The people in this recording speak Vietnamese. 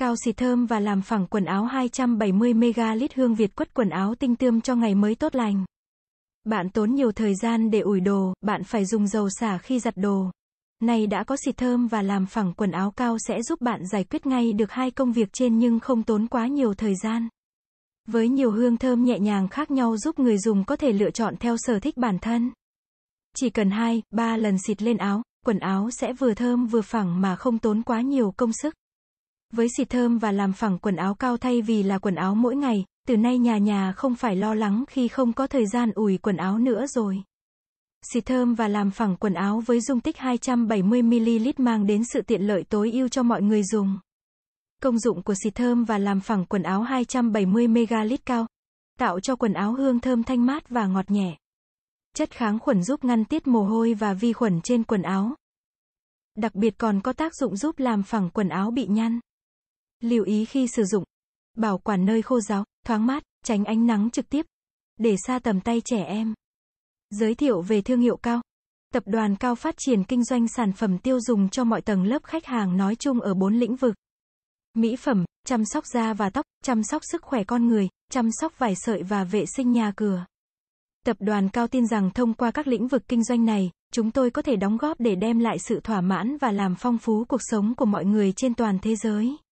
Cao xì thơm và làm phẳng quần áo 270 ml hương Việt quất quần áo tinh tươm cho ngày mới tốt lành. Bạn tốn nhiều thời gian để ủi đồ, bạn phải dùng dầu xả khi giặt đồ. Này đã có xịt thơm và làm phẳng quần áo cao sẽ giúp bạn giải quyết ngay được hai công việc trên nhưng không tốn quá nhiều thời gian. Với nhiều hương thơm nhẹ nhàng khác nhau giúp người dùng có thể lựa chọn theo sở thích bản thân. Chỉ cần 2, 3 lần xịt lên áo, quần áo sẽ vừa thơm vừa phẳng mà không tốn quá nhiều công sức với xịt thơm và làm phẳng quần áo cao thay vì là quần áo mỗi ngày, từ nay nhà nhà không phải lo lắng khi không có thời gian ủi quần áo nữa rồi. Xịt thơm và làm phẳng quần áo với dung tích 270ml mang đến sự tiện lợi tối ưu cho mọi người dùng. Công dụng của xịt thơm và làm phẳng quần áo 270ml cao, tạo cho quần áo hương thơm thanh mát và ngọt nhẹ. Chất kháng khuẩn giúp ngăn tiết mồ hôi và vi khuẩn trên quần áo. Đặc biệt còn có tác dụng giúp làm phẳng quần áo bị nhăn. Lưu ý khi sử dụng. Bảo quản nơi khô ráo, thoáng mát, tránh ánh nắng trực tiếp. Để xa tầm tay trẻ em. Giới thiệu về thương hiệu cao. Tập đoàn Cao phát triển kinh doanh sản phẩm tiêu dùng cho mọi tầng lớp khách hàng nói chung ở 4 lĩnh vực. Mỹ phẩm, chăm sóc da và tóc, chăm sóc sức khỏe con người, chăm sóc vải sợi và vệ sinh nhà cửa. Tập đoàn Cao tin rằng thông qua các lĩnh vực kinh doanh này, chúng tôi có thể đóng góp để đem lại sự thỏa mãn và làm phong phú cuộc sống của mọi người trên toàn thế giới.